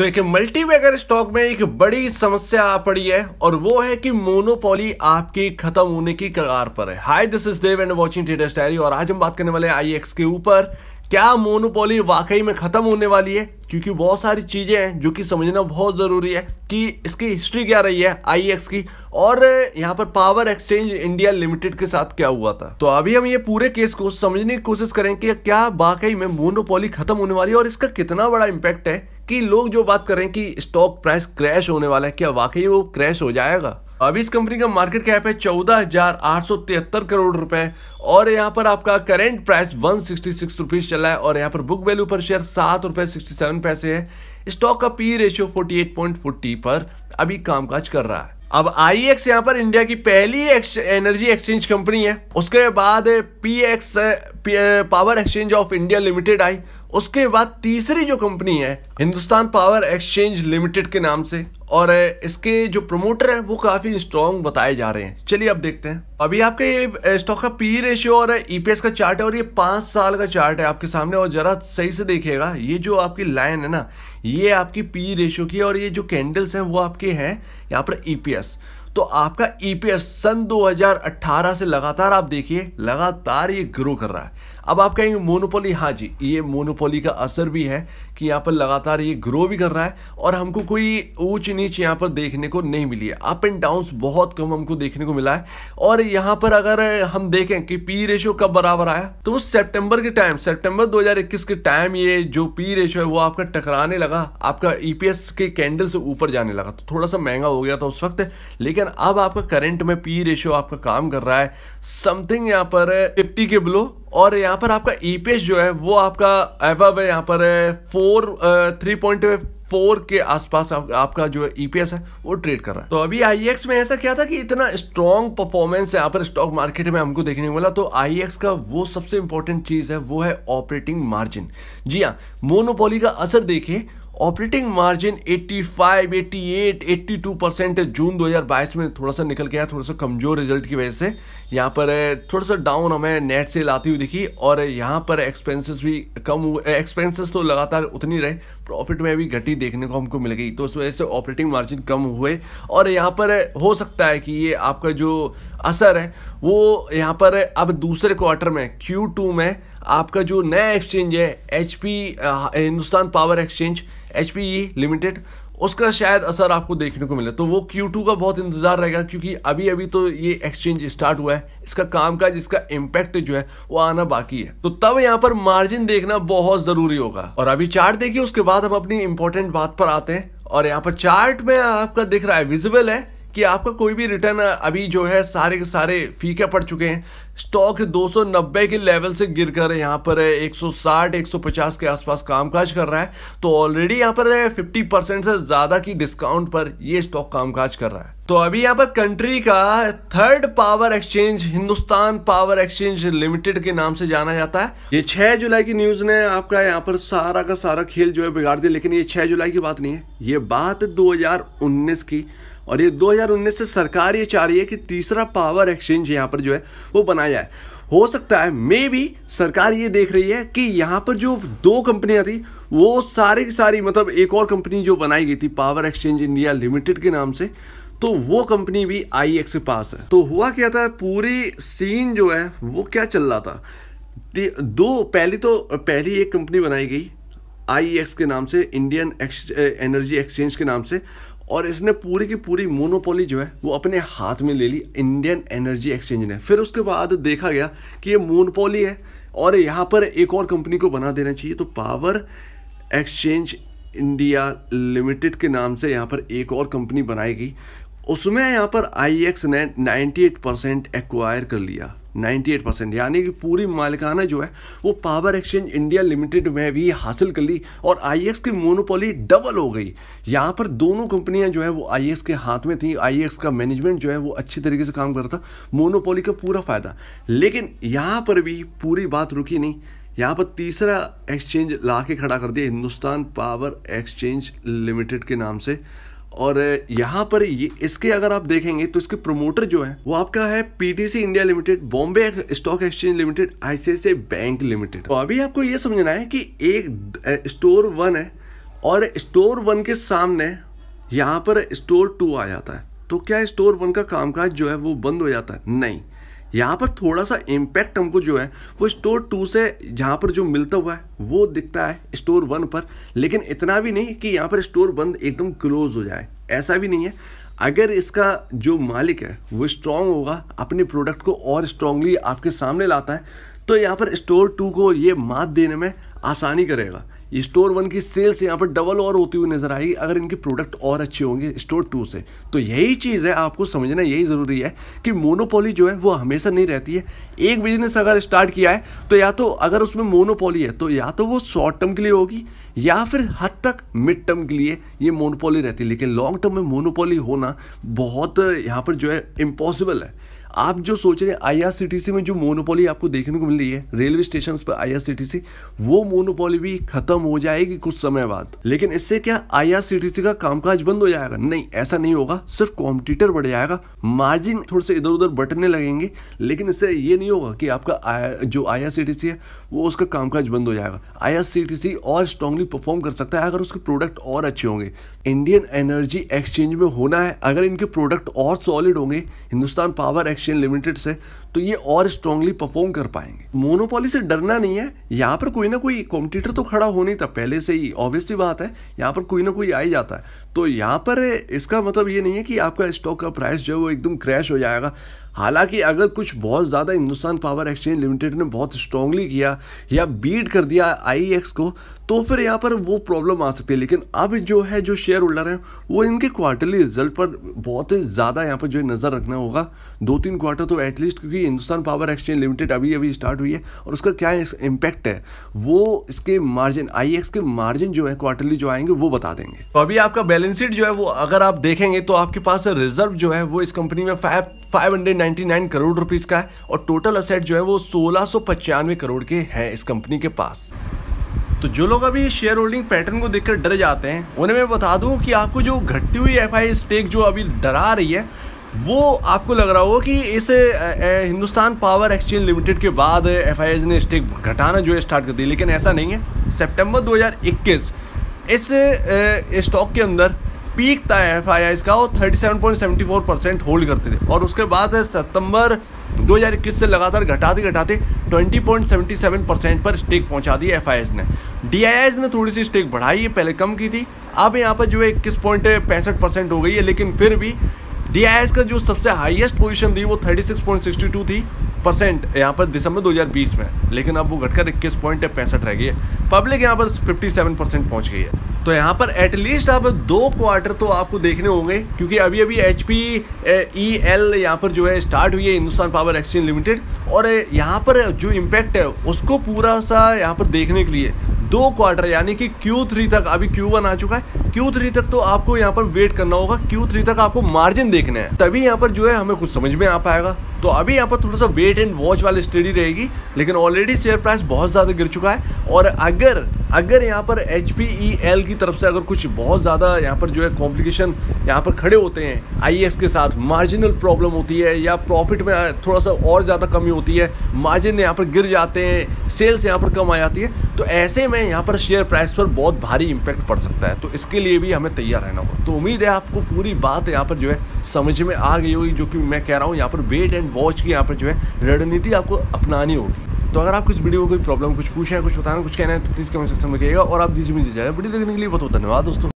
तो एक वेगर स्टॉक में एक बड़ी समस्या आ पड़ी है और वो है कि मोनोपोली आपकी खत्म होने की कगार पर है hi this is Dev and watching traders diary और आज हम बात करने वाले हैं आईएक्स के ऊपर क्या मोनोपोली वाकई में ख़त्म होने वाली है क्योंकि बहुत सारी चीज़ें हैं जो कि समझना बहुत ज़रूरी है कि इसकी हिस्ट्री क्या रही है आई की और यहाँ पर पावर एक्सचेंज इंडिया लिमिटेड के साथ क्या हुआ था तो अभी हम ये पूरे केस को समझने की कोशिश करें कि क्या वाकई में मोनोपोली ख़त्म होने वाली है और इसका कितना बड़ा इम्पैक्ट है कि लोग जो बात कर रहे हैं कि स्टॉक प्राइस क्रैश होने वाला है क्या वाकई वो क्रैश हो जाएगा अभी इस कंपनी का मार्केट कैप है चौदह करोड़ रुपए और यहाँ पर आपका करेंट प्राइस वन सिक्सटी चल रहा है और यहाँ पर बुक वैल्यू पर शेयर सात रुपए सिक्सटी सेवन पैसे है स्टॉक का पी रेशियो फोर्टी पर अभी कामकाज कर रहा है अब आई एक्स e यहाँ पर इंडिया की पहली एक्ष, एनर्जी एक्सचेंज कंपनी है उसके बाद P X power exchange of India limited आई उसके बाद तीसरी जो कंपनी है हिंदुस्तान पावर एक्सचेंज लिमिटेड के नाम से और इसके जो प्रमोटर हैं वो काफ़ी स्ट्रॉन्ग बताए जा रहे हैं चलिए अब देखते हैं अभी आपके ये स्टॉक का पी रेशियो और ईपीएस e का चार्ट है और ये पांच साल का चार्ट है आपके सामने और ज़रा सही से देखिएगा ये जो आपकी लाइन है ना ये आपकी पी रेशियो की और ये जो कैंडल्स हैं वो आपके हैं यहाँ पर ईपीएस e तो आपका ईपीएस e सन 2018 से लगातार आप देखिए लगातार ये ग्रो कर रहा है अब आप कहेंगे मोनोपोली हाँ जी ये मोनोपोली का असर भी है कि यहाँ पर लगातार ये ग्रो भी कर रहा है और हमको कोई ऊंच नीच यहाँ पर देखने को नहीं मिली है अप एंड डाउन्स बहुत कम हमको देखने को मिला है और यहाँ पर अगर हम देखें कि पी रेशो कब बराबर आया तो सेप्टेम्बर के टाइम सेप्टेम्बर दो के टाइम ये जो पी रेशो है वो आपका टकराने लगा आपका ईपीएस e के कैंडल से ऊपर जाने लगा तो थोड़ा सा महंगा हो गया था उस वक्त लेकिन लेकिन अब आपका करंट में पी रेशियो आपका काम कर रहा है समथिंग यहाँ पर फिफ्टी के बिलो और यहाँ पर आपका ईपीएस जो है वो आपका एबव है यहाँ पर फोर थ्री पॉइंट फोर के आसपास आप, आपका जो है ईपीएस है वो ट्रेड कर रहा है तो अभी आईएक्स e में ऐसा क्या था कि इतना स्ट्रॉन्ग परफॉर्मेंस यहाँ पर स्टॉक मार्केट में हमको देखने को मिला तो आईएक्स e का वो सबसे इंपॉर्टेंट चीज़ है वो है ऑपरेटिंग मार्जिन जी हाँ मोनोपोली का असर देखिए ऑपरेटिंग मार्जिन 85, 88, 82 परसेंट जून 2022 में थोड़ा सा निकल गया थोड़ा सा कमज़ोर रिजल्ट की वजह से यहाँ पर थोड़ा सा डाउन हमें नेट सेल आती हुई दिखी और यहाँ पर एक्सपेंसेस भी कम हुए एक्सपेंसेस तो लगातार उतनी रहे प्रॉफिट में भी घटी देखने को हमको मिल गई तो उस वजह से ऑपरेटिंग मार्जिन कम हुए और यहाँ पर हो सकता है कि ये आपका जो असर है वो यहाँ पर अब दूसरे क्वार्टर में Q2 में आपका जो नया एक्सचेंज है H Hindustan power exchange H limited उसका शायद असर आपको देखने को मिले तो वो Q2 का बहुत इंतज़ार रहेगा क्योंकि अभी अभी तो ये एक्सचेंज स्टार्ट हुआ है इसका काम काज इसका इम्पैक्ट जो है वो आना बाकी है तो तब यहाँ पर मार्जिन देखना बहुत ज़रूरी होगा और अभी चार्ट देखिए उसके बाद हम अपनी इंपॉर्टेंट बात पर आते हैं और यहाँ पर चार्ट में आपका दिख रहा है विजिबल है कि आपका कोई भी रिटर्न अभी जो है सारे के सारे फीके पड़ चुके हैं स्टॉक 290 के लेवल से गिर कर यहाँ पर 160 150 के आसपास कामकाज कर रहा है तो ऑलरेडी यहाँ पर 50 परसेंट से ज़्यादा की डिस्काउंट पर ये स्टॉक कामकाज कर रहा है तो अभी यहाँ पर कंट्री का third power exchange Hindustan power exchange limited के नाम से जाना जाता है ये 6 जुलाई की न्यूज ने आपका यहाँ पर सारा का सारा खेल जो है बिगाड़ दिया लेकिन ये 6 जुलाई की बात नहीं है ये बात 2019 की और ये 2019 से सरकार ये चाह रही है कि तीसरा पावर एक्सचेंज यहाँ पर जो है वो बनाया जाए हो सकता है मे भी सरकार ये देख रही है कि यहाँ पर जो दो कंपनियाँ थी वो सारी की सारी मतलब एक और कंपनी जो बनाई गई थी पावर एक्सचेंज इंडिया लिमिटेड के नाम से तो वो कंपनी भी आई एक्स e के पास है तो हुआ क्या था पूरी सीन जो है वो क्या चल रहा था दो पहली तो पहली एक कंपनी बनाई गई आई एक्स e के नाम से इंडियन एक्स, एनर्जी एक्सचेंज के नाम से और इसने पूरी की पूरी मोनोपोली जो है वो अपने हाथ में ले ली इंडियन एनर्जी एक्सचेंज ने फिर उसके बाद देखा गया कि ये मोनोपोली है और यहाँ पर एक और कंपनी को बना देना चाहिए तो पावर एक्सचेंज इंडिया लिमिटेड के नाम से यहाँ पर एक और कंपनी बनाई गई उसमें यहाँ पर आई एक्स ने नाइन्टी एट परसेंट एक्वायर कर लिया 98 परसेंट यानी कि पूरी मालिकाना जो है वो पावर एक्सचेंज इंडिया लिमिटेड में भी हासिल कर ली और आई की मोनोपोली डबल हो गई यहाँ पर दोनों कंपनियाँ जो है वो आई के हाथ में थी आई का मैनेजमेंट जो है वो अच्छी तरीके से काम कर रहा था मोनोपोली का पूरा फ़ायदा लेकिन यहाँ पर भी पूरी बात रुकी नहीं यहाँ पर तीसरा एक्सचेंज ला के खड़ा कर दिया हिंदुस्तान पावर एक्सचेंज लिमिटेड के नाम से और यहाँ पर ये इसके अगर आप देखेंगे तो इसके प्रमोटर जो है वो आपका है PTC India limited Bombay stock exchange limited ICI bank limited तो अभी आपको ये समझना है कि एक स्टोर वन है और स्टोर वन के सामने यहाँ पर स्टोर टू आ जाता है तो क्या स्टोर वन का कामकाज जो है वो बंद हो जाता है नहीं यहाँ पर थोड़ा सा इम्पैक्ट हमको जो है वो स्टोर टू से यहाँ पर जो मिलता हुआ है वो दिखता है स्टोर वन पर लेकिन इतना भी नहीं कि यहाँ पर स्टोर वन एकदम क्लोज हो जाए ऐसा भी नहीं है अगर इसका जो मालिक है वो स्ट्रांग होगा अपने प्रोडक्ट को और स्ट्रांगली आपके सामने लाता है तो यहाँ पर स्टोर टू को ये मात देने में आसानी करेगा ये स्टोर वन की सेल्स यहाँ पर डबल और होती हुई नजर आएगी अगर इनके प्रोडक्ट और अच्छे होंगे स्टोर टू से तो यही चीज़ है आपको समझना यही ज़रूरी है कि मोनोपोली जो है वो हमेशा नहीं रहती है एक बिजनेस अगर स्टार्ट किया है तो या तो अगर उसमें मोनोपोली है तो या तो वो शॉर्ट टर्म के लिए होगी या फिर हद तक मिड टर्म के लिए ये मोनोपोली रहती है लेकिन लॉन्ग टर्म में मोनोपोली होना बहुत यहाँ पर जो है इम्पॉसिबल है आप जो सोच रहे हैं आई में जो मोनोपोली आपको देखने को मिल रही है रेलवे स्टेशन पर आई वो मोनोपोली भी खत्म हो जाएगी कुछ समय बाद लेकिन इससे क्या आई का कामकाज बंद हो जाएगा नहीं ऐसा नहीं होगा सिर्फ कॉम्पिटिटर बढ़ जाएगा मार्जिन थोड़े से इधर उधर बटने लगेंगे लेकिन इससे ये नहीं होगा कि आपका जो आई है वो उसका कामकाज बंद हो जाएगा आई और स्ट्रांगली परफॉर्म कर सकता है अगर उसके प्रोडक्ट और अच्छे होंगे इंडियन एनर्जी एक्सचेंज में होना है अगर इनके प्रोडक्ट और सॉलिड होंगे हिंदुस्तान पावर एक्सचेंज लिमिटेड से तो ये और स्ट्रांगली परफॉर्म कर पाएंगे मोनोपोली से डरना नहीं है यहाँ पर कोई ना कोई कॉम्पिटिटर तो खड़ा नहीं था पहले से ही ऑब्वियसली बात है यहाँ पर कोई ना कोई आ ही जाता है तो यहाँ पर इसका मतलब ये नहीं है कि आपका स्टॉक का प्राइस जो है वो एकदम क्रैश हो जाएगा हालांकि अगर कुछ बहुत ज़्यादा हिंदुस्तान पावर एक्सचेंज लिमिटेड ने बहुत स्ट्रांगली किया या बीट कर दिया आई e को तो फिर यहाँ पर वो प्रॉब्लम आ सकती है लेकिन अब जो है जो शेयर होल्डर हैं वो इनके क्वार्टरली रिजल्ट पर बहुत ही ज़्यादा यहाँ पर जो है नज़र रखना होगा दो तीन क्वार्टर तो एटलीस्ट क्योंकि हिंदुस्तान पावर एक्सचेंज लिमिटेड अभी अभी स्टार्ट हुई है और उसका क्या इम्पैक्ट है वो इसके मार्जिन आई के मार्जिन जो है क्वार्टरली जो आएंगे वो बता देंगे तो अभी आपका बैलेंस शीट जो है वो अगर आप देखेंगे तो आपके पास रिजर्व जो है वो इस कंपनी में फाइव 599 करोड़ रुपीस का है और टोटल असेट जो है वो सोलह करोड़ के हैं इस कंपनी के पास तो जो लोग अभी शेयर होल्डिंग पैटर्न को देखकर डर जाते हैं उन्हें मैं बता दूं कि आपको जो घटती हुई एफ स्टेक जो अभी डरा रही है वो आपको लग रहा होगा कि इस हिंदुस्तान पावर एक्सचेंज लिमिटेड के बाद एफ ने स्टेक घटाना जो है स्टार्ट कर दी लेकिन ऐसा नहीं है सेप्टेम्बर दो इस स्टॉक के अंदर पीक था एफ का वो 37.74 परसेंट होल्ड करते थे और उसके बाद सितंबर 2021 से लगातार घटाते घटाते 20.77 परसेंट पर स्टेक पहुंचा दी एफ ने डी ने थोड़ी सी स्टेक बढ़ाई है पहले कम की थी अब यहाँ पर जो है इक्कीस पॉइंट पैंसठ परसेंट हो गई है लेकिन फिर भी डी का जो सबसे हाईएस्ट पोजीशन थी वो 36.62 थी परसेंट यहाँ पर दिसंबर 2020 में लेकिन अब वो घटकर इक्कीस पॉइंट पैंसठ रह गई है पब्लिक यहाँ पर 57 परसेंट पहुँच गई है तो यहाँ पर एटलीस्ट आप दो क्वार्टर तो आपको देखने होंगे क्योंकि अभी अभी एच पी ई एल यहाँ पर जो है स्टार्ट हुई है हिंदुस्तान पावर एक्सचेंज लिमिटेड और यहाँ पर जो इम्पैक्ट है उसको पूरा सा यहाँ पर देखने के लिए दो क्वार्टर यानी कि Q3 तक अभी Q1 आ चुका है Q3 तक तो आपको यहाँ पर वेट करना होगा Q3 तक आपको मार्जिन देखना है तभी यहाँ पर जो है हमें कुछ समझ में आ पाएगा तो अभी यहाँ पर थोड़ा सा वेट एंड वॉच वाली स्टडी रहेगी लेकिन ऑलरेडी शेयर प्राइस बहुत ज़्यादा गिर चुका है और अगर अगर यहाँ पर एच e की तरफ से अगर कुछ बहुत ज़्यादा यहाँ पर जो है कॉम्प्लिकेशन यहाँ पर खड़े होते हैं आई e के साथ मार्जिनल प्रॉब्लम होती है या प्रॉफिट में थोड़ा सा और ज़्यादा कमी होती है मार्जिन यहाँ पर गिर जाते हैं सेल्स यहाँ पर कम आ जाती है तो ऐसे में यहाँ पर शेयर प्राइस पर बहुत भारी इम्पैक्ट पड़ सकता है तो इसके लिए भी हमें तैयार रहना होगा तो उम्मीद है आपको पूरी बात यहाँ पर जो है समझ में आ गई होगी जो कि मैं कह रहा हूँ यहाँ पर वेट एंड वॉच की यहाँ पर जो है रणनीति आपको अपनानी होगी तो अगर आप कुछ वीडियो कोई प्रॉब्लम कुछ पूछा है कुछ बताना कुछ कहना है तो प्लीज़ कमेंट सिस्टम में कहिएगा और आप दीजिए मुझे जाएगा वीडियो देखने के लिए बहुत बहुत धन्यवाद दोस्तों